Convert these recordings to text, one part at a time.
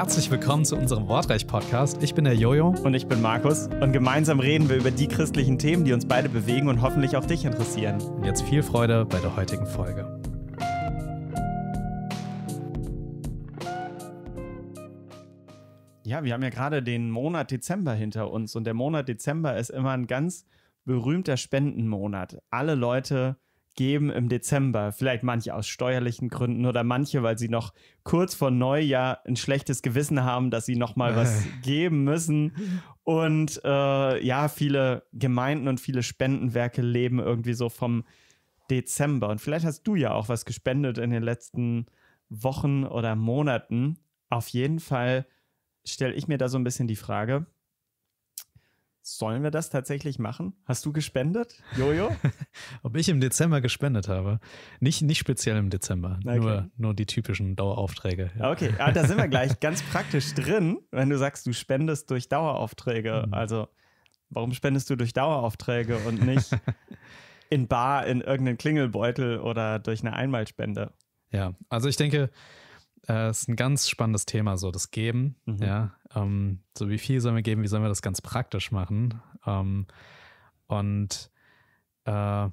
Herzlich willkommen zu unserem Wortreich-Podcast. Ich bin der Jojo. Und ich bin Markus. Und gemeinsam reden wir über die christlichen Themen, die uns beide bewegen und hoffentlich auch dich interessieren. Und jetzt viel Freude bei der heutigen Folge. Ja, wir haben ja gerade den Monat Dezember hinter uns. Und der Monat Dezember ist immer ein ganz berühmter Spendenmonat. Alle Leute geben im Dezember. Vielleicht manche aus steuerlichen Gründen oder manche, weil sie noch kurz vor Neujahr ein schlechtes Gewissen haben, dass sie nochmal was geben müssen. Und äh, ja, viele Gemeinden und viele Spendenwerke leben irgendwie so vom Dezember. Und vielleicht hast du ja auch was gespendet in den letzten Wochen oder Monaten. Auf jeden Fall stelle ich mir da so ein bisschen die Frage, Sollen wir das tatsächlich machen? Hast du gespendet, Jojo? Ob ich im Dezember gespendet habe? Nicht, nicht speziell im Dezember, okay. nur, nur die typischen Daueraufträge. Ja. Okay, aber ah, da sind wir gleich ganz praktisch drin, wenn du sagst, du spendest durch Daueraufträge. Mhm. Also, warum spendest du durch Daueraufträge und nicht in Bar, in irgendeinen Klingelbeutel oder durch eine Einmalspende? Ja, also ich denke, äh, ist ein ganz spannendes Thema, so das Geben. Mhm. Ja, ähm, so wie viel sollen wir geben, wie sollen wir das ganz praktisch machen? Ähm, und, äh,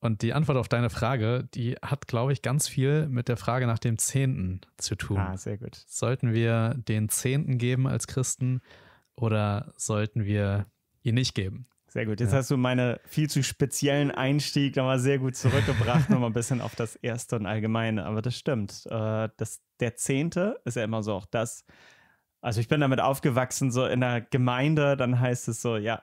und die Antwort auf deine Frage, die hat, glaube ich, ganz viel mit der Frage nach dem Zehnten zu tun. Ah, sehr gut. Sollten wir den Zehnten geben als Christen oder sollten wir ihn nicht geben? Sehr gut. Jetzt ja. hast du meine viel zu speziellen Einstieg nochmal sehr gut zurückgebracht, nochmal ein bisschen auf das Erste und Allgemeine. Aber das stimmt. Äh, das, der Zehnte ist ja immer so auch das. Also ich bin damit aufgewachsen, so in der Gemeinde, dann heißt es so, ja,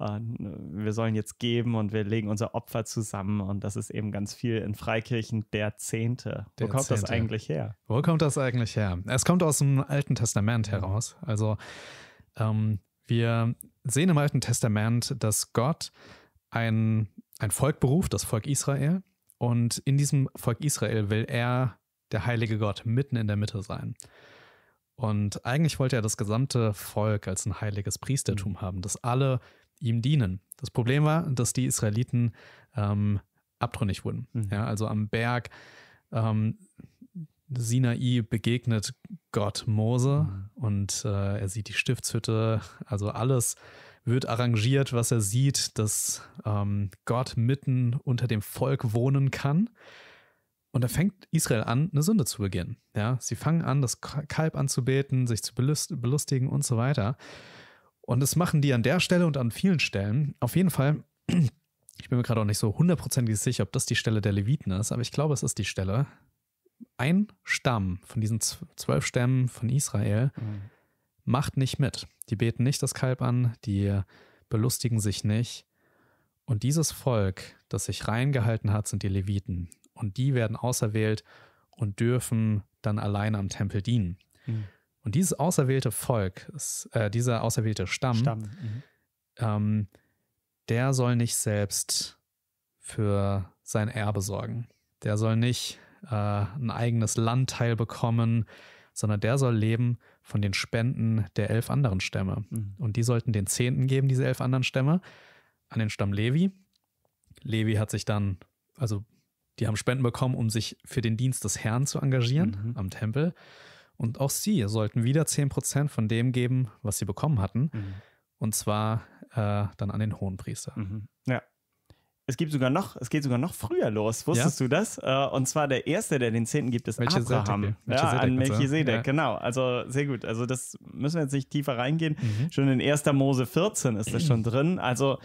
äh, wir sollen jetzt geben und wir legen unser Opfer zusammen und das ist eben ganz viel in Freikirchen der Zehnte. Der Wo kommt Zehnte. das eigentlich her? Wo kommt das eigentlich her? Es kommt aus dem Alten Testament heraus. Also ähm, wir sehen im Alten Testament, dass Gott ein, ein Volk beruft, das Volk Israel. Und in diesem Volk Israel will er, der heilige Gott, mitten in der Mitte sein. Und eigentlich wollte er das gesamte Volk als ein heiliges Priestertum mhm. haben, dass alle ihm dienen. Das Problem war, dass die Israeliten ähm, abtrünnig wurden. Mhm. Ja, also am Berg ähm, Sinai begegnet Gott Mose mhm. und äh, er sieht die Stiftshütte, also alles wird arrangiert, was er sieht, dass ähm, Gott mitten unter dem Volk wohnen kann. Und da fängt Israel an, eine Sünde zu begehen. Ja, sie fangen an, das Kalb anzubeten, sich zu belustigen und so weiter. Und das machen die an der Stelle und an vielen Stellen. Auf jeden Fall, ich bin mir gerade auch nicht so hundertprozentig sicher, ob das die Stelle der Leviten ist, aber ich glaube, es ist die Stelle, ein Stamm von diesen zwölf Stämmen von Israel mhm. macht nicht mit. Die beten nicht das Kalb an, die belustigen sich nicht. Und dieses Volk, das sich reingehalten hat, sind die Leviten. Und die werden auserwählt und dürfen dann alleine am Tempel dienen. Mhm. Und dieses auserwählte Volk, äh, dieser auserwählte Stamm, Stamm. Mhm. Ähm, der soll nicht selbst für sein Erbe sorgen. Der soll nicht äh, ein eigenes Landteil bekommen, sondern der soll leben von den Spenden der elf anderen Stämme. Mhm. Und die sollten den Zehnten geben, diese elf anderen Stämme, an den Stamm Levi. Levi hat sich dann, also die haben Spenden bekommen, um sich für den Dienst des Herrn zu engagieren mhm. am Tempel. Und auch sie sollten wieder 10% von dem geben, was sie bekommen hatten. Mhm. Und zwar äh, dann an den Hohenpriester. Mhm. Ja, es gibt sogar noch, es geht sogar noch früher los. Wusstest ja? du das? Äh, und zwar der erste, der den zehnten gibt, ist Melchizedek. Abraham. Melchizedek ja, an Melchisedek, ja. genau. Also sehr gut. Also das müssen wir jetzt nicht tiefer reingehen. Mhm. Schon in 1. Mose 14 ist das schon drin. Also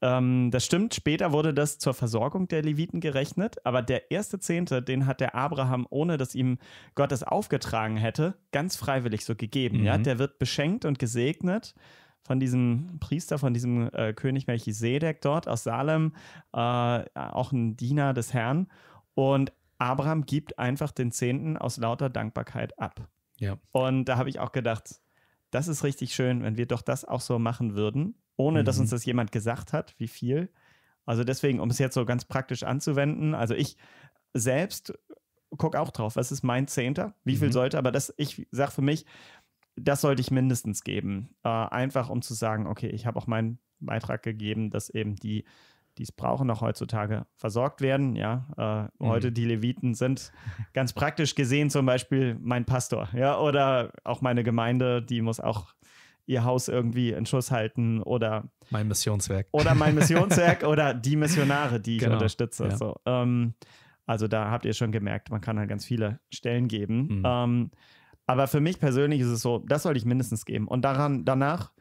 ähm, das stimmt, später wurde das zur Versorgung der Leviten gerechnet, aber der erste Zehnte, den hat der Abraham, ohne dass ihm Gott das aufgetragen hätte, ganz freiwillig so gegeben. Mhm. Ja? Der wird beschenkt und gesegnet von diesem Priester, von diesem äh, König Melchisedek dort aus Salem, äh, auch ein Diener des Herrn. Und Abraham gibt einfach den Zehnten aus lauter Dankbarkeit ab. Ja. Und da habe ich auch gedacht, das ist richtig schön, wenn wir doch das auch so machen würden, ohne mhm. dass uns mhm. das jemand gesagt hat, wie viel. Also deswegen, um es jetzt so ganz praktisch anzuwenden, also ich selbst gucke auch drauf, was ist mein Zehnter, wie viel mhm. sollte, aber das, ich sage für mich, das sollte ich mindestens geben. Äh, einfach um zu sagen, okay, ich habe auch meinen Beitrag gegeben, dass eben die, die es brauchen, noch heutzutage versorgt werden. Ja, äh, mhm. heute die Leviten sind ganz praktisch gesehen zum Beispiel mein Pastor, ja, oder auch meine Gemeinde, die muss auch ihr Haus irgendwie in Schuss halten oder mein Missionswerk. Oder mein Missionswerk oder die Missionare, die genau. ich unterstütze. Ja. So, ähm, also da habt ihr schon gemerkt, man kann halt ganz viele Stellen geben. Mhm. Ähm, aber für mich persönlich ist es so, das sollte ich mindestens geben. Und daran, danach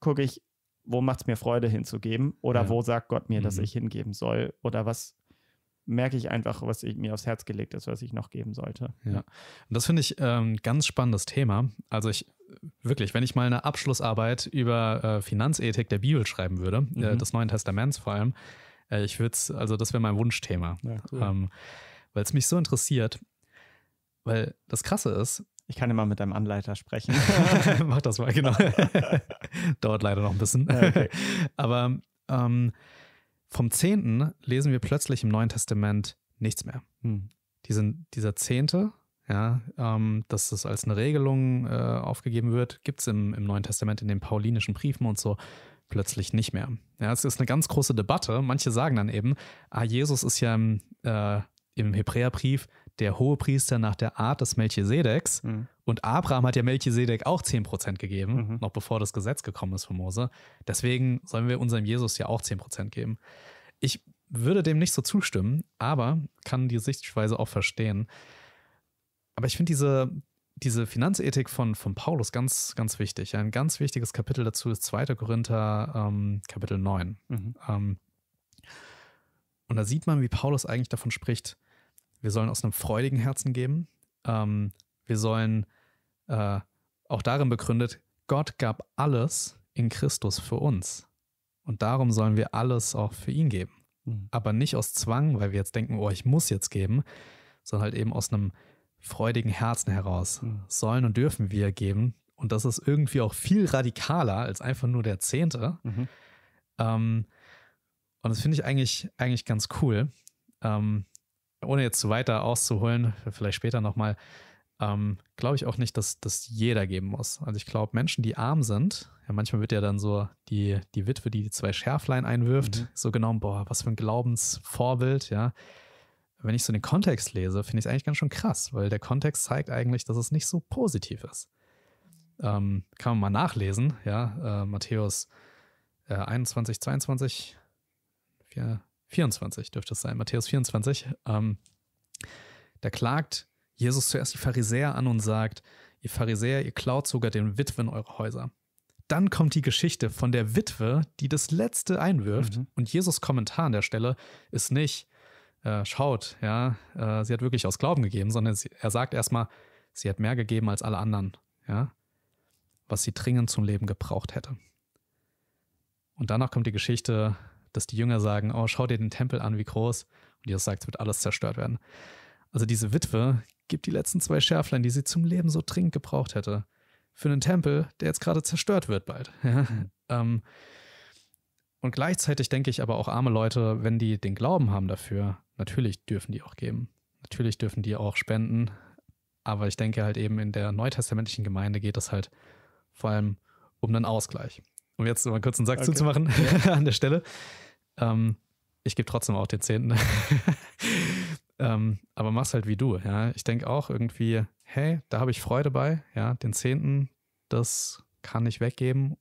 gucke ich, wo macht es mir Freude hinzugeben oder ja. wo sagt Gott mir, dass mhm. ich hingeben soll oder was merke ich einfach, was ich, mir aufs Herz gelegt ist, was ich noch geben sollte. Ja, und das finde ich ein ähm, ganz spannendes Thema. Also ich wirklich, wenn ich mal eine Abschlussarbeit über äh, Finanzethik der Bibel schreiben würde, äh, mhm. äh, des Neuen Testaments vor allem, äh, ich würde es, also das wäre mein Wunschthema, ja, cool. ähm, weil es mich so interessiert, weil das Krasse ist, ich kann immer mit deinem Anleiter sprechen. Mach das mal, genau. Dauert leider noch ein bisschen. okay. Aber ähm, vom Zehnten lesen wir plötzlich im Neuen Testament nichts mehr. Hm. Diesen, dieser Zehnte, ja, ähm, dass das als eine Regelung äh, aufgegeben wird, gibt es im, im Neuen Testament in den paulinischen Briefen und so plötzlich nicht mehr. Ja, es ist eine ganz große Debatte. Manche sagen dann eben, ah, Jesus ist ja im, äh, im Hebräerbrief der Hohepriester nach der Art des Melchisedeks. Mhm. Und Abraham hat ja Melchisedek auch 10% gegeben, mhm. noch bevor das Gesetz gekommen ist für Mose. Deswegen sollen wir unserem Jesus ja auch 10% geben. Ich würde dem nicht so zustimmen, aber kann die Sichtweise auch verstehen. Aber ich finde diese, diese Finanzethik von, von Paulus ganz, ganz wichtig. Ein ganz wichtiges Kapitel dazu ist 2. Korinther ähm, Kapitel 9. Mhm. Ähm, und da sieht man, wie Paulus eigentlich davon spricht, wir sollen aus einem freudigen Herzen geben. Ähm, wir sollen äh, auch darin begründet, Gott gab alles in Christus für uns. Und darum sollen wir alles auch für ihn geben. Mhm. Aber nicht aus Zwang, weil wir jetzt denken, oh, ich muss jetzt geben, sondern halt eben aus einem freudigen Herzen heraus. Mhm. Sollen und dürfen wir geben. Und das ist irgendwie auch viel radikaler als einfach nur der Zehnte. Mhm. Ähm, und das finde ich eigentlich, eigentlich ganz cool. Ähm, ohne jetzt zu weiter auszuholen, vielleicht später nochmal, ähm, glaube ich auch nicht, dass das jeder geben muss. Also ich glaube, Menschen, die arm sind, ja, manchmal wird ja dann so die, die Witwe, die die zwei Schärflein einwirft, mhm. so genommen, boah, was für ein Glaubensvorbild, ja. Wenn ich so den Kontext lese, finde ich es eigentlich ganz schön krass, weil der Kontext zeigt eigentlich, dass es nicht so positiv ist. Ähm, kann man mal nachlesen, ja, äh, Matthäus äh, 21, 22, 4, 24 dürfte es sein, Matthäus 24. Ähm, da klagt Jesus zuerst die Pharisäer an und sagt, ihr Pharisäer, ihr klaut sogar den Witwen eure Häuser. Dann kommt die Geschichte von der Witwe, die das Letzte einwirft. Mhm. Und Jesus' Kommentar an der Stelle ist nicht, äh, schaut, ja, äh, sie hat wirklich aus Glauben gegeben, sondern sie, er sagt erstmal, sie hat mehr gegeben als alle anderen, ja, was sie dringend zum Leben gebraucht hätte. Und danach kommt die Geschichte dass die Jünger sagen, oh, schau dir den Tempel an, wie groß. Und Jesus sagt, es wird alles zerstört werden. Also diese Witwe gibt die letzten zwei Schärflein, die sie zum Leben so dringend gebraucht hätte, für einen Tempel, der jetzt gerade zerstört wird bald. Mhm. und gleichzeitig denke ich aber auch arme Leute, wenn die den Glauben haben dafür, natürlich dürfen die auch geben. Natürlich dürfen die auch spenden. Aber ich denke halt eben in der neutestamentlichen Gemeinde geht es halt vor allem um einen Ausgleich um jetzt mal kurz einen Sack okay. zuzumachen ja. an der Stelle. Ähm, ich gebe trotzdem auch den Zehnten. ähm, aber mach's halt wie du. Ja? Ich denke auch irgendwie, hey, da habe ich Freude bei. Ja, den Zehnten, das kann ich weggeben.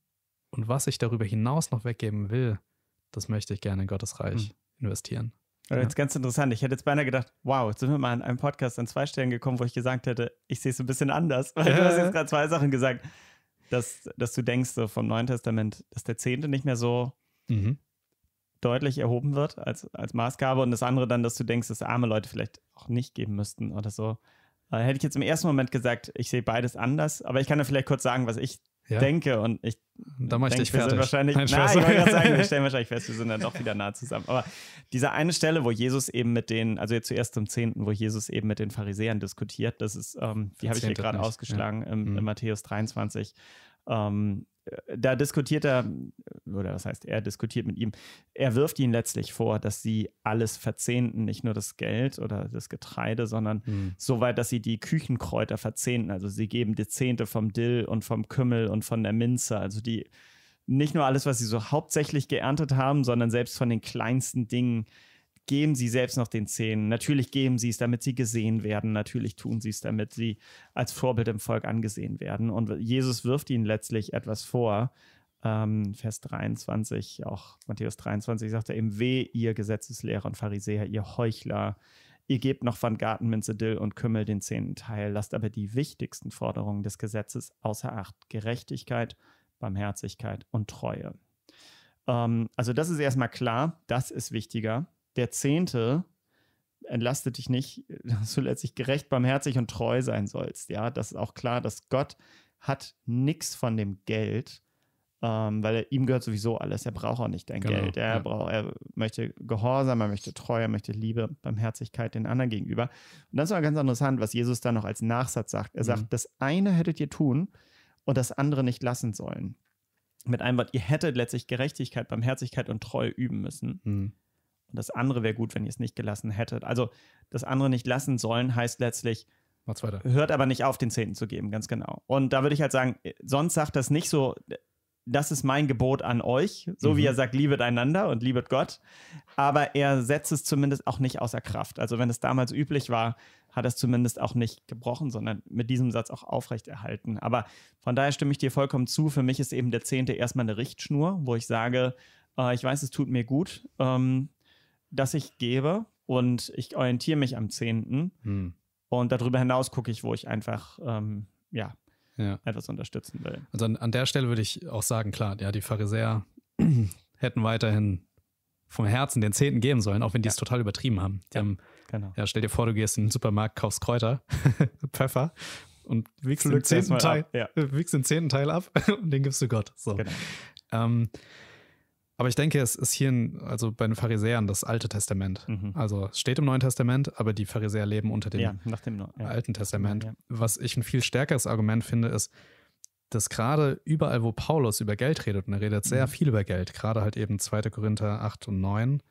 Und was ich darüber hinaus noch weggeben will, das möchte ich gerne in Gottes Reich hm. investieren. Ja. ist ganz interessant. Ich hätte jetzt beinahe gedacht, wow, jetzt sind wir mal in einem Podcast an zwei Stellen gekommen, wo ich gesagt hätte, ich sehe es ein bisschen anders, weil ja. du hast jetzt gerade zwei Sachen gesagt dass, dass du denkst, so vom Neuen Testament, dass der Zehnte nicht mehr so mhm. deutlich erhoben wird als, als Maßgabe und das andere dann, dass du denkst, dass arme Leute vielleicht auch nicht geben müssten oder so. Äh, hätte ich jetzt im ersten Moment gesagt, ich sehe beides anders, aber ich kann ja vielleicht kurz sagen, was ich ja. denke. Und ich da mache ich denk, dich fertig. Wahrscheinlich, Nein, na, ich wollte gerade sagen, wir stellen wahrscheinlich fest, wir sind dann doch wieder nah zusammen. Aber diese eine Stelle, wo Jesus eben mit den, also jetzt zuerst zum 10., wo Jesus eben mit den Pharisäern diskutiert, das ist, ähm, die habe ich hier gerade ausgeschlagen ja. im, mhm. in Matthäus 23. Ähm, da diskutiert er, oder was heißt, er diskutiert mit ihm, er wirft ihnen letztlich vor, dass sie alles verzehnten, nicht nur das Geld oder das Getreide, sondern mhm. weit, dass sie die Küchenkräuter verzehnten. Also sie geben die Zehnte vom Dill und vom Kümmel und von der Minze, also die nicht nur alles, was sie so hauptsächlich geerntet haben, sondern selbst von den kleinsten Dingen geben sie selbst noch den Szenen. Natürlich geben sie es, damit sie gesehen werden. Natürlich tun sie es, damit sie als Vorbild im Volk angesehen werden. Und Jesus wirft ihnen letztlich etwas vor. Ähm, Vers 23, auch Matthäus 23 sagt er eben, weh ihr Gesetzeslehrer und Pharisäer, ihr Heuchler, ihr gebt noch von Gartenminze, Dill und Kümmel den zehnten Teil, lasst aber die wichtigsten Forderungen des Gesetzes außer Acht, Gerechtigkeit, Barmherzigkeit und Treue. Ähm, also das ist erstmal klar, das ist wichtiger der Zehnte entlastet dich nicht, dass du letztlich gerecht, barmherzig und treu sein sollst. Ja, das ist auch klar, dass Gott hat nichts von dem Geld, ähm, weil er, ihm gehört sowieso alles. Er braucht auch nicht dein genau, Geld. Er, ja. braucht, er möchte Gehorsam, er möchte Treue, er möchte Liebe, Barmherzigkeit den anderen gegenüber. Und das ist mal ganz interessant, was Jesus da noch als Nachsatz sagt. Er sagt, mhm. das eine hättet ihr tun und das andere nicht lassen sollen. Mit einem Wort, ihr hättet letztlich Gerechtigkeit, Barmherzigkeit und Treue üben müssen. Mhm. Und das andere wäre gut, wenn ihr es nicht gelassen hättet. Also das andere nicht lassen sollen heißt letztlich, Macht's weiter. hört aber nicht auf, den Zehnten zu geben, ganz genau. Und da würde ich halt sagen, äh, sonst sagt das nicht so, äh, das ist mein Gebot an euch, so mhm. wie er sagt, liebet einander und liebet Gott. Aber er setzt es zumindest auch nicht außer Kraft. Also wenn es damals üblich war, hat er es zumindest auch nicht gebrochen, sondern mit diesem Satz auch aufrechterhalten. Aber von daher stimme ich dir vollkommen zu. Für mich ist eben der Zehnte erstmal eine Richtschnur, wo ich sage, äh, ich weiß, es tut mir gut. Ähm, das ich gebe und ich orientiere mich am 10. Hm. Und darüber hinaus gucke ich, wo ich einfach, ähm, ja, ja, etwas unterstützen will. Also an, an, der Stelle würde ich auch sagen, klar, ja, die Pharisäer hätten weiterhin vom Herzen den Zehnten geben sollen, auch wenn die ja. es total übertrieben haben. Die ja, haben, genau. ja, stell dir vor, du gehst in den Supermarkt, kaufst Kräuter, Pfeffer und wiegst den, zehnten Teil, ab, ja. wiegst den zehnten Teil ab und den gibst du Gott. So. Genau. Ähm, aber ich denke, es ist hier, ein, also bei den Pharisäern, das Alte Testament. Mhm. Also es steht im Neuen Testament, aber die Pharisäer leben unter dem, ja, dem ja. Alten Testament. Ja, Was ich ein viel stärkeres Argument finde, ist, dass gerade überall, wo Paulus über Geld redet, und er redet sehr mhm. viel über Geld, gerade halt eben 2. Korinther 8 und 9,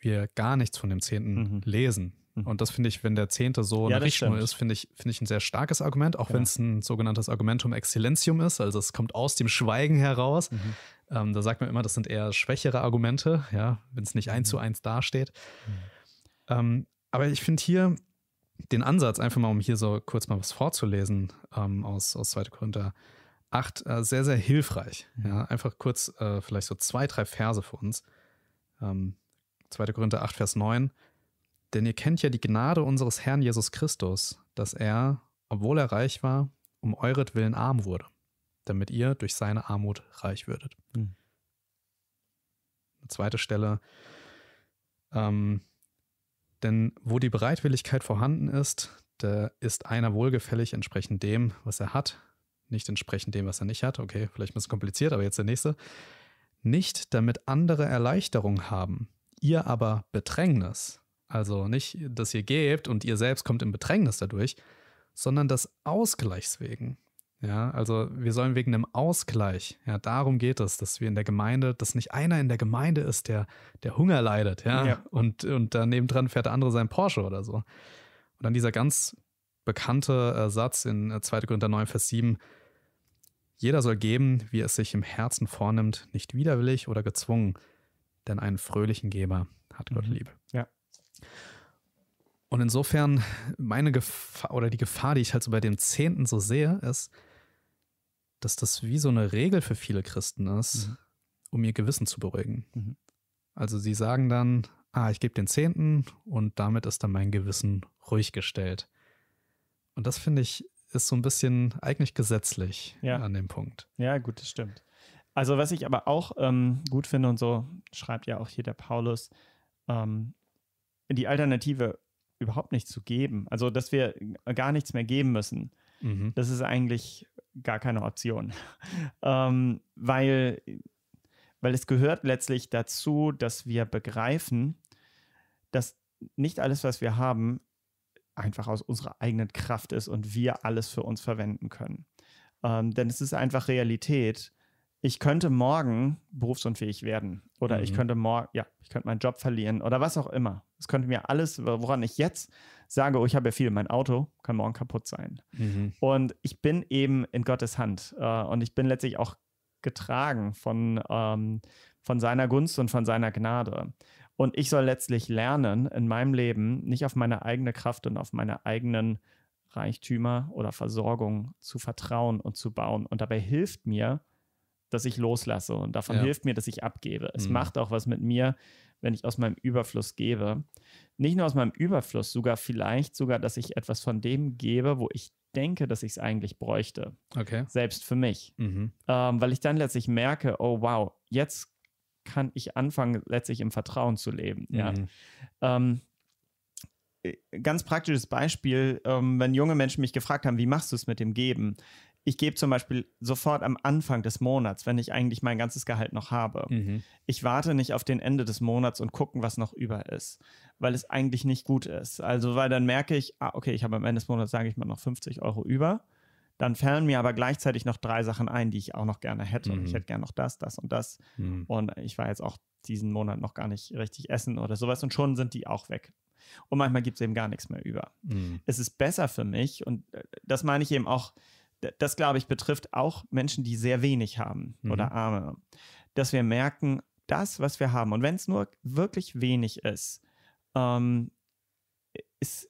wir gar nichts von dem Zehnten mhm. lesen. Mhm. Und das finde ich, wenn der Zehnte so eine ja, Richtung stimmt. ist, finde ich, find ich ein sehr starkes Argument, auch ja. wenn es ein sogenanntes Argumentum Exzellentium ist, also es kommt aus dem Schweigen heraus. Mhm. Ähm, da sagt man immer, das sind eher schwächere Argumente, ja, wenn es nicht eins mhm. zu eins dasteht. Mhm. Ähm, aber ich finde hier den Ansatz, einfach mal, um hier so kurz mal was vorzulesen ähm, aus, aus 2. Korinther 8, äh, sehr, sehr hilfreich. Mhm. Ja, einfach kurz äh, vielleicht so zwei, drei Verse für uns. Ähm, 2. Korinther 8, Vers 9. Denn ihr kennt ja die Gnade unseres Herrn Jesus Christus, dass er, obwohl er reich war, um euretwillen arm wurde, damit ihr durch seine Armut reich würdet. Mhm. Eine zweite Stelle. Ähm, denn wo die Bereitwilligkeit vorhanden ist, da ist einer wohlgefällig entsprechend dem, was er hat, nicht entsprechend dem, was er nicht hat. Okay, vielleicht ein bisschen kompliziert, aber jetzt der nächste. Nicht damit andere Erleichterung haben, ihr aber Bedrängnis. Also nicht, dass ihr gebt und ihr selbst kommt in Bedrängnis dadurch, sondern das Ausgleichs wegen. Ja, also wir sollen wegen einem Ausgleich, ja, darum geht es, dass wir in der Gemeinde, dass nicht einer in der Gemeinde ist, der, der Hunger leidet, ja, ja. und, und daneben dran fährt der andere seinen Porsche oder so. Und dann dieser ganz bekannte äh, Satz in äh, 2. Korinther 9, Vers 7, jeder soll geben, wie es sich im Herzen vornimmt, nicht widerwillig oder gezwungen, denn einen fröhlichen Geber hat mhm. Gott lieb. Ja. Und insofern meine Gefahr oder die Gefahr, die ich halt so bei dem Zehnten so sehe, ist, dass das wie so eine Regel für viele Christen ist, mhm. um ihr Gewissen zu beruhigen. Mhm. Also sie sagen dann, ah, ich gebe den Zehnten und damit ist dann mein Gewissen ruhig gestellt. Und das finde ich ist so ein bisschen eigentlich gesetzlich ja. an dem Punkt. Ja, gut, das stimmt. Also was ich aber auch ähm, gut finde und so schreibt ja auch hier der Paulus, ähm, die Alternative überhaupt nicht zu geben. Also dass wir gar nichts mehr geben müssen. Mhm. Das ist eigentlich gar keine Option. ähm, weil, weil es gehört letztlich dazu, dass wir begreifen, dass nicht alles, was wir haben, einfach aus unserer eigenen Kraft ist und wir alles für uns verwenden können. Ähm, denn es ist einfach Realität, ich könnte morgen berufsunfähig werden oder mhm. ich könnte morgen, ja, ich könnte meinen Job verlieren oder was auch immer. Es könnte mir alles, woran ich jetzt sage, oh, ich habe ja viel, mein Auto kann morgen kaputt sein. Mhm. Und ich bin eben in Gottes Hand äh, und ich bin letztlich auch getragen von, ähm, von seiner Gunst und von seiner Gnade. Und ich soll letztlich lernen, in meinem Leben nicht auf meine eigene Kraft und auf meine eigenen Reichtümer oder Versorgung zu vertrauen und zu bauen. Und dabei hilft mir, dass ich loslasse. Und davon ja. hilft mir, dass ich abgebe. Es mhm. macht auch was mit mir, wenn ich aus meinem Überfluss gebe. Nicht nur aus meinem Überfluss, sogar vielleicht sogar, dass ich etwas von dem gebe, wo ich denke, dass ich es eigentlich bräuchte. Okay. Selbst für mich. Mhm. Ähm, weil ich dann letztlich merke, oh wow, jetzt kann ich anfangen, letztlich im Vertrauen zu leben. Mhm. Ähm, äh, ganz praktisches Beispiel, ähm, wenn junge Menschen mich gefragt haben, wie machst du es mit dem Geben? ich gebe zum Beispiel sofort am Anfang des Monats, wenn ich eigentlich mein ganzes Gehalt noch habe. Mhm. Ich warte nicht auf den Ende des Monats und gucken, was noch über ist, weil es eigentlich nicht gut ist. Also, weil dann merke ich, ah, okay, ich habe am Ende des Monats, sage ich mal, noch 50 Euro über. Dann fallen mir aber gleichzeitig noch drei Sachen ein, die ich auch noch gerne hätte. Mhm. Ich hätte gerne noch das, das und das. Mhm. Und ich war jetzt auch diesen Monat noch gar nicht richtig essen oder sowas. Und schon sind die auch weg. Und manchmal gibt es eben gar nichts mehr über. Mhm. Es ist besser für mich. Und äh, das meine ich eben auch das glaube ich betrifft auch Menschen, die sehr wenig haben mhm. oder arme, dass wir merken, das, was wir haben, und wenn es nur wirklich wenig ist, ähm, ist,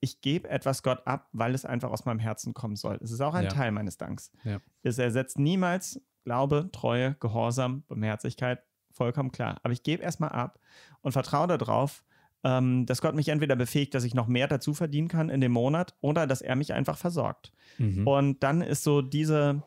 ich gebe etwas Gott ab, weil es einfach aus meinem Herzen kommen soll. Es ist auch ein ja. Teil meines Danks. Ja. Es ersetzt niemals Glaube, Treue, Gehorsam, Barmherzigkeit, vollkommen klar. Aber ich gebe erstmal ab und vertraue darauf, ähm, dass Gott mich entweder befähigt, dass ich noch mehr dazu verdienen kann in dem Monat oder dass er mich einfach versorgt. Mhm. Und dann ist so diese,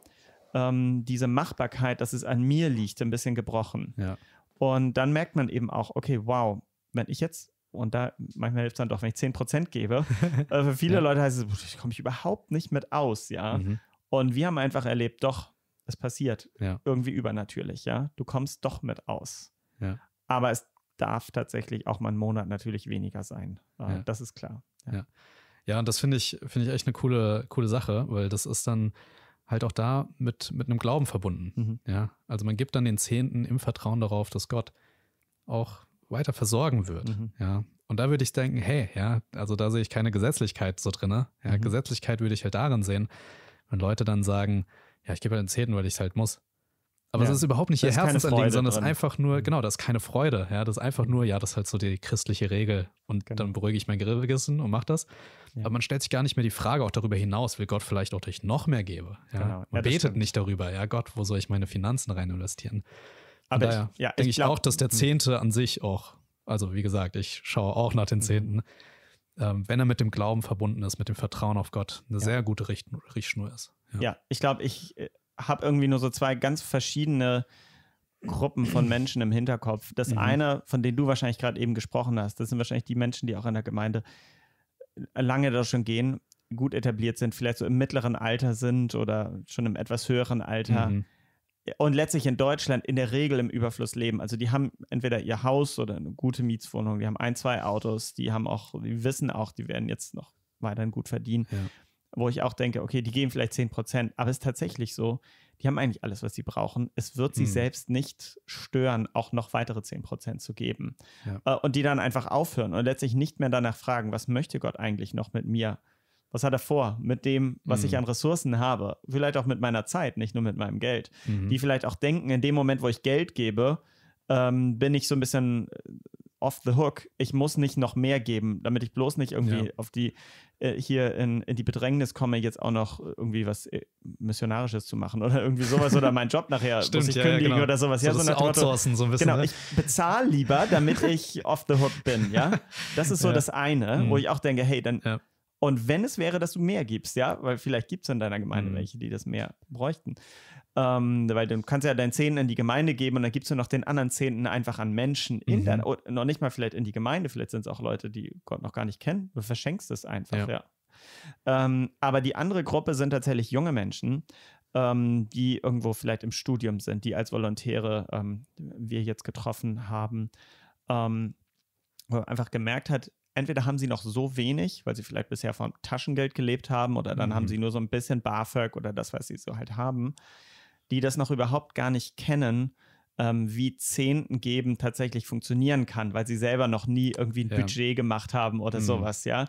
ähm, diese Machbarkeit, dass es an mir liegt, ein bisschen gebrochen. Ja. Und dann merkt man eben auch, okay, wow, wenn ich jetzt und da manchmal hilft es dann doch, wenn ich 10% gebe. äh, für viele ja. Leute heißt es, ich komme überhaupt nicht mit aus, ja. Mhm. Und wir haben einfach erlebt, doch, es passiert. Ja. Irgendwie übernatürlich, ja. Du kommst doch mit aus. Ja. Aber es darf tatsächlich auch mal einen Monat natürlich weniger sein. Äh, ja. Das ist klar. Ja, ja. ja und das finde ich, finde ich echt eine coole, coole Sache, weil das ist dann halt auch da mit, mit einem Glauben verbunden. Mhm. Ja, also man gibt dann den Zehnten im Vertrauen darauf, dass Gott auch weiter versorgen wird. Mhm. Ja, und da würde ich denken, hey, ja, also da sehe ich keine Gesetzlichkeit so drin. Ja, mhm. Gesetzlichkeit würde ich halt darin sehen, wenn Leute dann sagen, ja, ich gebe halt den Zehnten, weil ich es halt muss. Aber es ja. ist überhaupt nicht das ihr Herzensanliegen, sondern es ist einfach nur, mhm. genau, das ist keine Freude. Ja, das ist einfach nur, ja, das ist halt so die christliche Regel. Und genau. dann beruhige ich mein Gewissen und mache das. Ja. Aber man stellt sich gar nicht mehr die Frage auch darüber hinaus, will Gott vielleicht auch, durch noch mehr gebe? Ja? Genau. Man betet stimmt. nicht darüber, ja, Gott, wo soll ich meine Finanzen rein investieren? Aber daher ich, ja, denke ich, ich, auch, dass der mhm. Zehnte an sich auch, also wie gesagt, ich schaue auch nach den mhm. Zehnten, ähm, wenn er mit dem Glauben verbunden ist, mit dem Vertrauen auf Gott, eine sehr gute Richt Richtschnur ist. Ja, ich glaube, ich äh, habe irgendwie nur so zwei ganz verschiedene Gruppen von Menschen im Hinterkopf. Das mhm. eine, von denen du wahrscheinlich gerade eben gesprochen hast, das sind wahrscheinlich die Menschen, die auch in der Gemeinde lange da schon gehen, gut etabliert sind, vielleicht so im mittleren Alter sind oder schon im etwas höheren Alter. Mhm. Und letztlich in Deutschland in der Regel im Überfluss leben. Also die haben entweder ihr Haus oder eine gute Mietswohnung, die haben ein, zwei Autos, die haben auch, die wissen auch, die werden jetzt noch weiterhin gut verdienen. Ja wo ich auch denke, okay, die geben vielleicht 10 Prozent, aber es ist tatsächlich so, die haben eigentlich alles, was sie brauchen. Es wird sie hm. selbst nicht stören, auch noch weitere 10 Prozent zu geben. Ja. Äh, und die dann einfach aufhören und letztlich nicht mehr danach fragen, was möchte Gott eigentlich noch mit mir? Was hat er vor mit dem, was mhm. ich an Ressourcen habe? Vielleicht auch mit meiner Zeit, nicht nur mit meinem Geld. Mhm. Die vielleicht auch denken, in dem Moment, wo ich Geld gebe, ähm, bin ich so ein bisschen off the hook. Ich muss nicht noch mehr geben, damit ich bloß nicht irgendwie ja. auf die äh, hier in, in, die Bedrängnis komme, jetzt auch noch irgendwie was äh, Missionarisches zu machen oder irgendwie sowas oder meinen Job nachher Stimmt, muss ich ja, kündigen ja, genau. oder sowas. So, ja, so, so outsourcen so ein bisschen. Genau, ne? ich bezahle lieber, damit ich off the hook bin, ja. Das ist so das eine, mhm. wo ich auch denke, hey, dann und wenn es wäre, dass du mehr gibst, ja, weil vielleicht gibt es in deiner Gemeinde mhm. welche, die das mehr bräuchten. Ähm, weil du kannst ja deinen Zehnten in die Gemeinde geben und dann gibst du noch den anderen Zehnten einfach an Menschen in mhm. deiner, noch nicht mal vielleicht in die Gemeinde, vielleicht sind es auch Leute, die Gott noch gar nicht kennen. Du verschenkst es einfach, ja. ja. Ähm, aber die andere Gruppe sind tatsächlich junge Menschen, ähm, die irgendwo vielleicht im Studium sind, die als Volontäre ähm, wir jetzt getroffen haben, ähm, wo man einfach gemerkt hat, entweder haben sie noch so wenig, weil sie vielleicht bisher vom Taschengeld gelebt haben oder dann mhm. haben sie nur so ein bisschen BAföG oder das, was sie so halt haben, die das noch überhaupt gar nicht kennen, ähm, wie Zehnten geben tatsächlich funktionieren kann, weil sie selber noch nie irgendwie ein ja. Budget gemacht haben oder mhm. sowas, ja.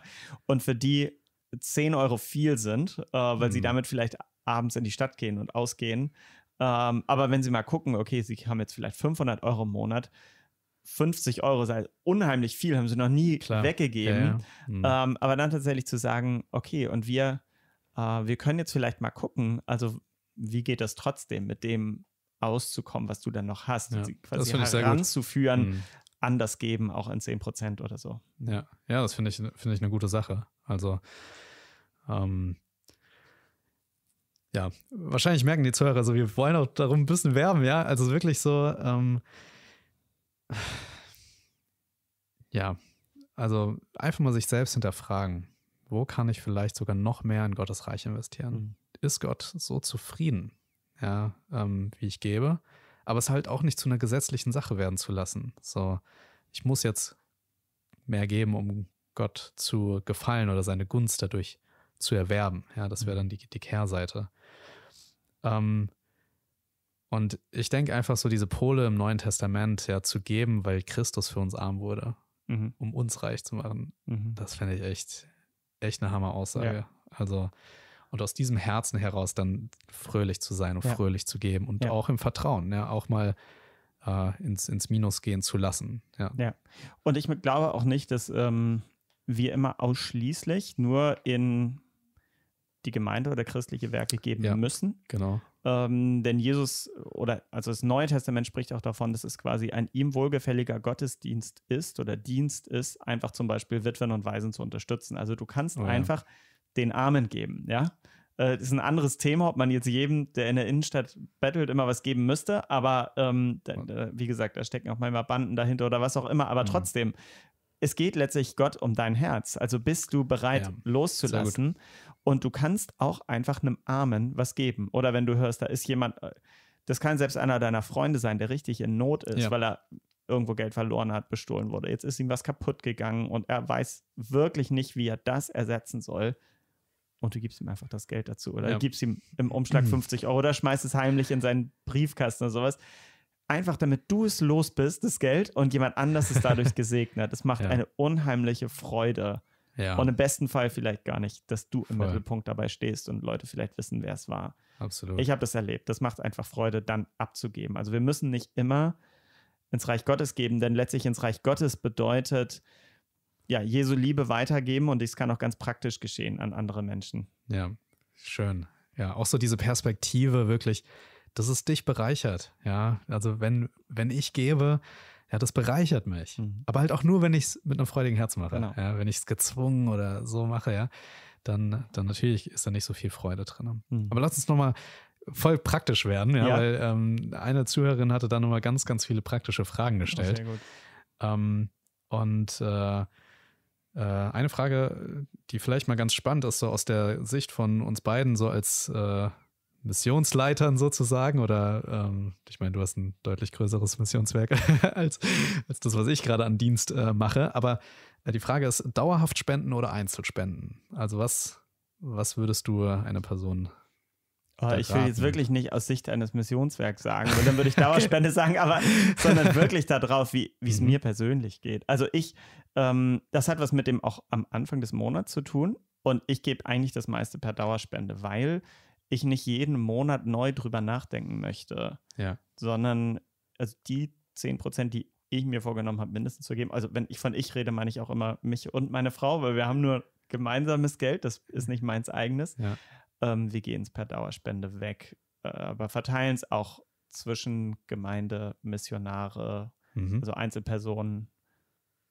Und für die 10 Euro viel sind, äh, weil mhm. sie damit vielleicht abends in die Stadt gehen und ausgehen. Ähm, aber wenn sie mal gucken, okay, sie haben jetzt vielleicht 500 Euro im Monat, 50 Euro sei unheimlich viel, haben sie noch nie Klar. weggegeben. Ja, ja. Mhm. Ähm, aber dann tatsächlich zu sagen, okay, und wir, äh, wir können jetzt vielleicht mal gucken, also wie geht das trotzdem mit dem auszukommen, was du dann noch hast, ja, quasi heranzuführen, mhm. anders geben, auch in 10 Prozent oder so. Ja, ja, das finde ich, finde ich eine gute Sache. Also, ähm, ja, wahrscheinlich merken die Zuhörer also wir wollen auch darum ein bisschen werben, ja. Also wirklich so, ähm, ja, also einfach mal sich selbst hinterfragen, wo kann ich vielleicht sogar noch mehr in Gottes Reich investieren? Mhm. Ist Gott so zufrieden, ja, ähm, wie ich gebe? Aber es halt auch nicht zu einer gesetzlichen Sache werden zu lassen. So, ich muss jetzt mehr geben, um Gott zu gefallen oder seine Gunst dadurch zu erwerben. Ja, das wäre mhm. dann die, die Kehrseite. Ähm, und ich denke einfach so, diese Pole im Neuen Testament ja zu geben, weil Christus für uns arm wurde, mhm. um uns reich zu machen, mhm. das fände ich echt, echt eine Hammer-Aussage. Ja. Also, und aus diesem Herzen heraus dann fröhlich zu sein und ja. fröhlich zu geben und ja. auch im Vertrauen, ja, auch mal äh, ins, ins Minus gehen zu lassen. Ja. ja. Und ich glaube auch nicht, dass ähm, wir immer ausschließlich nur in die Gemeinde oder christliche Werke geben ja, müssen. Genau. Ähm, denn Jesus oder also das Neue Testament spricht auch davon, dass es quasi ein ihm wohlgefälliger Gottesdienst ist oder Dienst ist, einfach zum Beispiel Witwen und Waisen zu unterstützen. Also du kannst oh, einfach ja. den Armen geben, ja. Äh, das ist ein anderes Thema, ob man jetzt jedem, der in der Innenstadt bettelt, immer was geben müsste. Aber ähm, da, da, wie gesagt, da stecken auch manchmal Banden dahinter oder was auch immer. Aber mhm. trotzdem, es geht letztlich Gott um dein Herz. Also bist du bereit, ja, loszulassen. Und du kannst auch einfach einem Armen was geben. Oder wenn du hörst, da ist jemand, äh, das kann selbst einer deiner Freunde sein, der richtig in Not ist, ja. weil er irgendwo Geld verloren hat, bestohlen wurde. Jetzt ist ihm was kaputt gegangen und er weiß wirklich nicht, wie er das ersetzen soll. Und du gibst ihm einfach das Geld dazu. Oder ja. gibst ihm im Umschlag 50 Euro oder schmeißt es heimlich in seinen Briefkasten oder sowas einfach damit du es los bist, das Geld, und jemand anders ist dadurch gesegnet. Das macht ja. eine unheimliche Freude. Ja. Und im besten Fall vielleicht gar nicht, dass du im Mittelpunkt dabei stehst und Leute vielleicht wissen, wer es war. Absolut. Ich habe das erlebt. Das macht einfach Freude, dann abzugeben. Also wir müssen nicht immer ins Reich Gottes geben, denn letztlich ins Reich Gottes bedeutet, ja, Jesu Liebe weitergeben und es kann auch ganz praktisch geschehen an andere Menschen. Ja, schön. Ja, auch so diese Perspektive wirklich dass es dich bereichert. Ja, also wenn, wenn ich gebe, ja, das bereichert mich. Mhm. Aber halt auch nur, wenn ich es mit einem freudigen Herz mache. Genau. Ja, wenn ich es gezwungen oder so mache, ja, dann, dann natürlich ist da nicht so viel Freude drin. Mhm. Aber lass uns nochmal voll praktisch werden, ja, ja. weil ähm, eine Zuhörerin hatte da nochmal ganz, ganz viele praktische Fragen oh, gestellt. sehr gut. Ähm, und äh, äh, eine Frage, die vielleicht mal ganz spannend ist, so aus der Sicht von uns beiden, so als äh, Missionsleitern sozusagen oder ähm, ich meine, du hast ein deutlich größeres Missionswerk als, als das, was ich gerade an Dienst äh, mache. Aber äh, die Frage ist, dauerhaft spenden oder Einzelspenden? Also was, was würdest du einer Person Oh, ich will jetzt wirklich nicht aus Sicht eines Missionswerks sagen, dann würde ich Dauerspende okay. sagen, aber sondern wirklich darauf, wie es mhm. mir persönlich geht. Also ich, ähm, das hat was mit dem auch am Anfang des Monats zu tun und ich gebe eigentlich das meiste per Dauerspende, weil ich nicht jeden Monat neu drüber nachdenken möchte, ja. sondern also die 10 Prozent, die ich mir vorgenommen habe, mindestens zu geben. Also wenn ich von ich rede, meine ich auch immer mich und meine Frau, weil wir haben nur gemeinsames Geld, das ist nicht meins eigenes. Ja. Ähm, wir gehen es per Dauerspende weg, äh, aber verteilen es auch zwischen Gemeinde, Missionare, mhm. also Einzelpersonen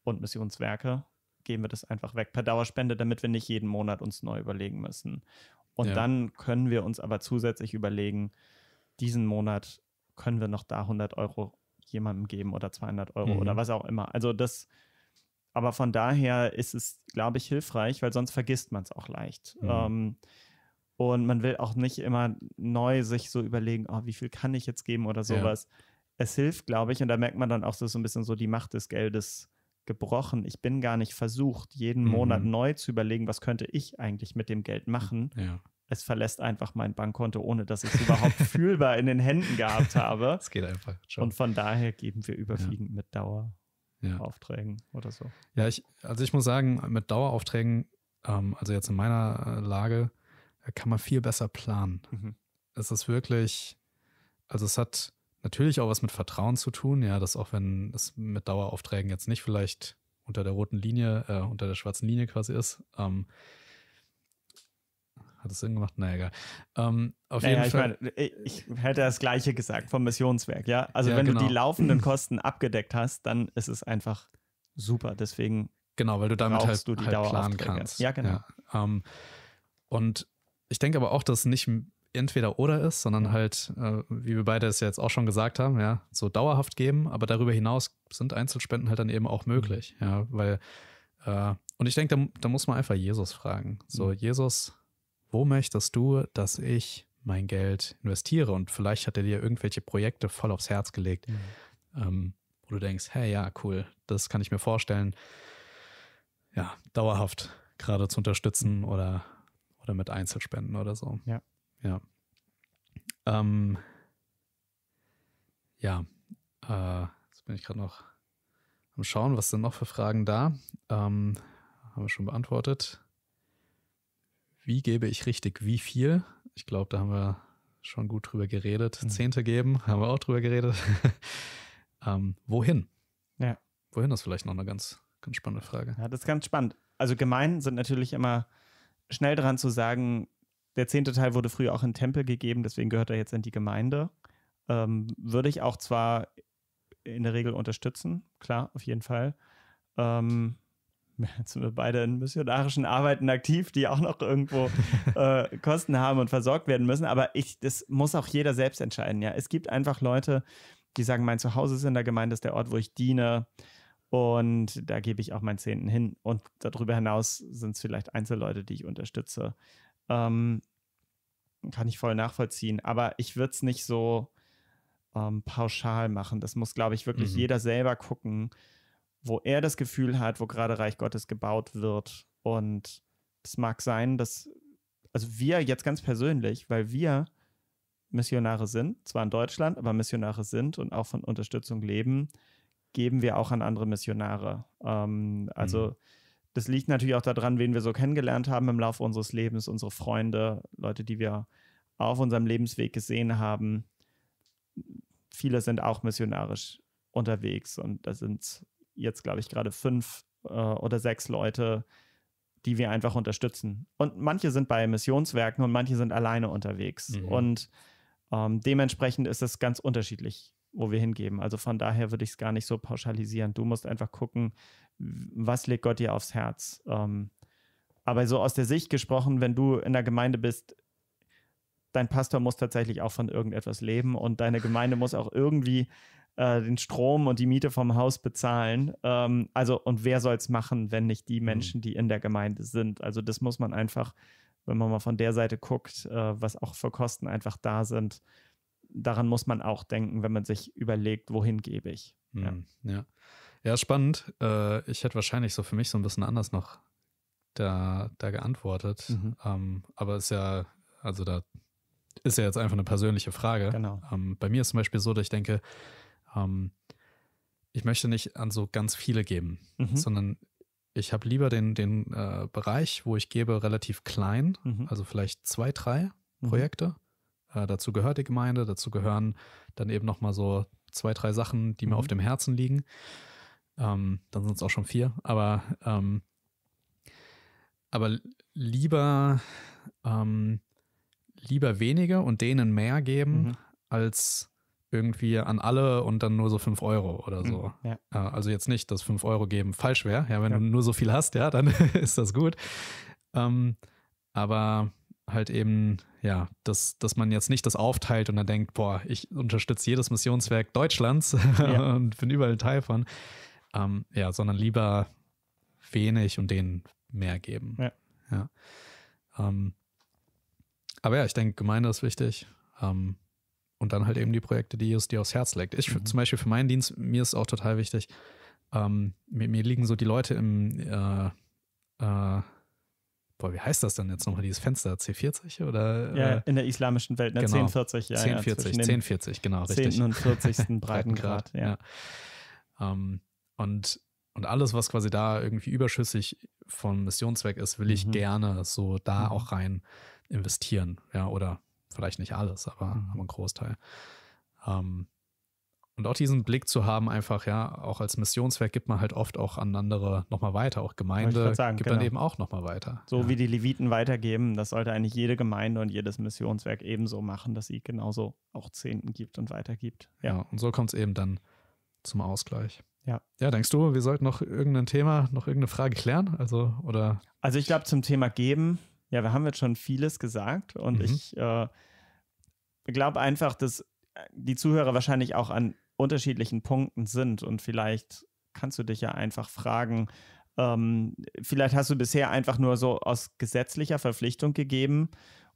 und Missionswerke geben wir das einfach weg per Dauerspende, damit wir nicht jeden Monat uns neu überlegen müssen. Und ja. dann können wir uns aber zusätzlich überlegen, diesen Monat können wir noch da 100 Euro jemandem geben oder 200 Euro mhm. oder was auch immer. Also das, aber von daher ist es, glaube ich, hilfreich, weil sonst vergisst man es auch leicht. Mhm. Ähm, und man will auch nicht immer neu sich so überlegen, oh, wie viel kann ich jetzt geben oder sowas. Ja. Es hilft, glaube ich, und da merkt man dann auch so, so ein bisschen so die Macht des Geldes gebrochen. Ich bin gar nicht versucht, jeden mhm. Monat neu zu überlegen, was könnte ich eigentlich mit dem Geld machen. Ja. Es verlässt einfach mein Bankkonto, ohne dass ich es überhaupt fühlbar in den Händen gehabt habe. Es geht einfach. Schon. Und von daher geben wir überwiegend ja. mit Daueraufträgen ja. oder so. Ja, ich, also ich muss sagen, mit Daueraufträgen, ähm, also jetzt in meiner äh, Lage, äh, kann man viel besser planen. Mhm. Es ist wirklich, also es hat, natürlich auch was mit Vertrauen zu tun, ja, dass auch wenn es mit Daueraufträgen jetzt nicht vielleicht unter der roten Linie, äh, unter der schwarzen Linie quasi ist, ähm, hat es Sinn gemacht? naja, egal. Ähm, auf naja, jeden ich Fall. Meine, äh, ich hätte das Gleiche gesagt vom Missionswerk, ja. Also ja, wenn genau. du die genau. laufenden Kosten abgedeckt hast, dann ist es einfach super. Deswegen genau, weil du damit halt, du die halt planen kannst. Ja, genau. Ja. Ähm, und ich denke aber auch, dass nicht entweder oder ist, sondern ja. halt, äh, wie wir beide es ja jetzt auch schon gesagt haben, ja, so dauerhaft geben, aber darüber hinaus sind Einzelspenden halt dann eben auch mhm. möglich, mhm. ja, weil, äh, und ich denke, da, da, muss man einfach Jesus fragen. So, mhm. Jesus, wo möchtest du, dass ich mein Geld investiere? Und vielleicht hat er dir irgendwelche Projekte voll aufs Herz gelegt, mhm. ähm, wo du denkst, hey, ja, cool, das kann ich mir vorstellen, ja, dauerhaft gerade zu unterstützen oder, oder mit Einzelspenden oder so. Ja. Ja. Ähm, ja. Äh, jetzt bin ich gerade noch am Schauen, was sind noch für Fragen da. Ähm, haben wir schon beantwortet. Wie gebe ich richtig wie viel? Ich glaube, da haben wir schon gut drüber geredet. Mhm. Zehnte geben, haben wir auch drüber geredet. ähm, wohin? Ja. Wohin ist vielleicht noch eine ganz, ganz spannende Frage. Ja, das ist ganz spannend. Also gemein sind natürlich immer schnell dran zu sagen, der zehnte Teil wurde früher auch in Tempel gegeben, deswegen gehört er jetzt in die Gemeinde. Ähm, würde ich auch zwar in der Regel unterstützen, klar, auf jeden Fall. Ähm, jetzt sind wir beide in missionarischen Arbeiten aktiv, die auch noch irgendwo äh, Kosten haben und versorgt werden müssen. Aber ich, das muss auch jeder selbst entscheiden. Ja, es gibt einfach Leute, die sagen, mein Zuhause ist in der Gemeinde, ist der Ort, wo ich diene. Und da gebe ich auch meinen Zehnten hin. Und darüber hinaus sind es vielleicht Einzelleute, die ich unterstütze. Ähm, kann ich voll nachvollziehen. Aber ich würde es nicht so ähm, pauschal machen. Das muss, glaube ich, wirklich mhm. jeder selber gucken, wo er das Gefühl hat, wo gerade Reich Gottes gebaut wird. Und es mag sein, dass, also wir jetzt ganz persönlich, weil wir Missionare sind, zwar in Deutschland, aber Missionare sind und auch von Unterstützung leben, geben wir auch an andere Missionare. Ähm, also mhm das liegt natürlich auch daran, wen wir so kennengelernt haben im Laufe unseres Lebens, unsere Freunde, Leute, die wir auf unserem Lebensweg gesehen haben. Viele sind auch missionarisch unterwegs und da sind jetzt, glaube ich, gerade fünf äh, oder sechs Leute, die wir einfach unterstützen. Und manche sind bei Missionswerken und manche sind alleine unterwegs. Mhm. Und ähm, dementsprechend ist es ganz unterschiedlich, wo wir hingeben. Also von daher würde ich es gar nicht so pauschalisieren. Du musst einfach gucken, was legt Gott dir aufs Herz. Ähm, aber so aus der Sicht gesprochen, wenn du in der Gemeinde bist, dein Pastor muss tatsächlich auch von irgendetwas leben und deine Gemeinde muss auch irgendwie äh, den Strom und die Miete vom Haus bezahlen. Ähm, also, und wer soll es machen, wenn nicht die mhm. Menschen, die in der Gemeinde sind? Also, das muss man einfach, wenn man mal von der Seite guckt, äh, was auch für Kosten einfach da sind, daran muss man auch denken, wenn man sich überlegt, wohin gebe ich. Ja, hm, ja. ja spannend. Äh, ich hätte wahrscheinlich so für mich so ein bisschen anders noch da, da geantwortet. Mhm. Ähm, aber ist ja, also da ist ja jetzt einfach eine persönliche Frage. Genau. Ähm, bei mir ist zum Beispiel so, dass ich denke, ähm, ich möchte nicht an so ganz viele geben, mhm. sondern ich habe lieber den, den äh, Bereich, wo ich gebe, relativ klein, mhm. also vielleicht zwei, drei mhm. Projekte äh, dazu gehört die Gemeinde, dazu gehören dann eben nochmal so zwei, drei Sachen, die mir mhm. auf dem Herzen liegen. Ähm, dann sind es auch schon vier, aber, ähm, aber lieber, ähm, lieber wenige und denen mehr geben, mhm. als irgendwie an alle und dann nur so 5 Euro oder so. Mhm, ja. Äh, also jetzt nicht, dass 5 Euro geben falsch wäre. Ja, wenn ja. du nur so viel hast, ja, dann ist das gut. Ähm, aber halt eben, ja, dass, dass man jetzt nicht das aufteilt und dann denkt, boah, ich unterstütze jedes Missionswerk Deutschlands ja. und bin überall Teil von. Ähm, ja, sondern lieber wenig und denen mehr geben. Ja. ja. Ähm, aber ja, ich denke, Gemeinde ist wichtig. Ähm, und dann halt eben die Projekte, die es dir aufs Herz legt. Ich mhm. zum Beispiel für meinen Dienst, mir ist auch total wichtig, ähm, mir, mir, liegen so die Leute im äh, äh, boah, wie heißt das denn jetzt nochmal, dieses Fenster? C40 oder? Ja, äh? in der islamischen Welt, ne? Genau, 1040, ja. 1040, ja, 1040, genau, richtig. 10. und 40. Breitengrad, ja. ja. Ähm, und, und alles, was quasi da irgendwie überschüssig von Missionszweck ist, will ich mhm. gerne so da mhm. auch rein investieren, ja, oder vielleicht nicht alles, aber, mhm. aber einen Großteil. Ähm, und auch diesen Blick zu haben, einfach, ja, auch als Missionswerk gibt man halt oft auch an andere nochmal weiter. Auch Gemeinde sagen, gibt genau. man eben auch nochmal weiter. So ja. wie die Leviten weitergeben, das sollte eigentlich jede Gemeinde und jedes Missionswerk ebenso machen, dass sie genauso auch Zehnten gibt und weitergibt. Ja, ja und so kommt es eben dann zum Ausgleich. Ja. Ja, denkst du, wir sollten noch irgendein Thema, noch irgendeine Frage klären? Also, oder? Also, ich glaube, zum Thema geben, ja, wir haben jetzt schon vieles gesagt und mhm. ich äh, glaube einfach, dass die Zuhörer wahrscheinlich auch an unterschiedlichen Punkten sind und vielleicht kannst du dich ja einfach fragen, ähm, vielleicht hast du bisher einfach nur so aus gesetzlicher Verpflichtung gegeben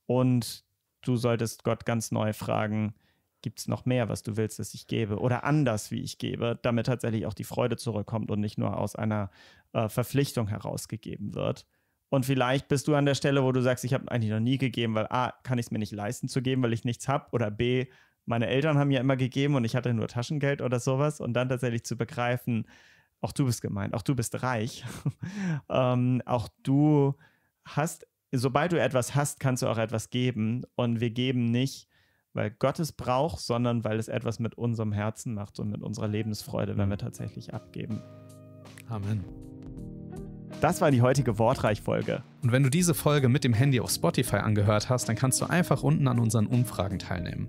und du solltest Gott ganz neu fragen, gibt es noch mehr, was du willst, dass ich gebe oder anders, wie ich gebe, damit tatsächlich auch die Freude zurückkommt und nicht nur aus einer äh, Verpflichtung herausgegeben wird. Und vielleicht bist du an der Stelle, wo du sagst, ich habe eigentlich noch nie gegeben, weil A, kann ich es mir nicht leisten zu geben, weil ich nichts habe oder B, meine Eltern haben mir immer gegeben und ich hatte nur Taschengeld oder sowas und dann tatsächlich zu begreifen, auch du bist gemeint, auch du bist reich, ähm, auch du hast, sobald du etwas hast, kannst du auch etwas geben und wir geben nicht, weil Gott es braucht, sondern weil es etwas mit unserem Herzen macht und mit unserer Lebensfreude, wenn wir tatsächlich abgeben. Amen. Das war die heutige Wortreich-Folge. Und wenn du diese Folge mit dem Handy auf Spotify angehört hast, dann kannst du einfach unten an unseren Umfragen teilnehmen.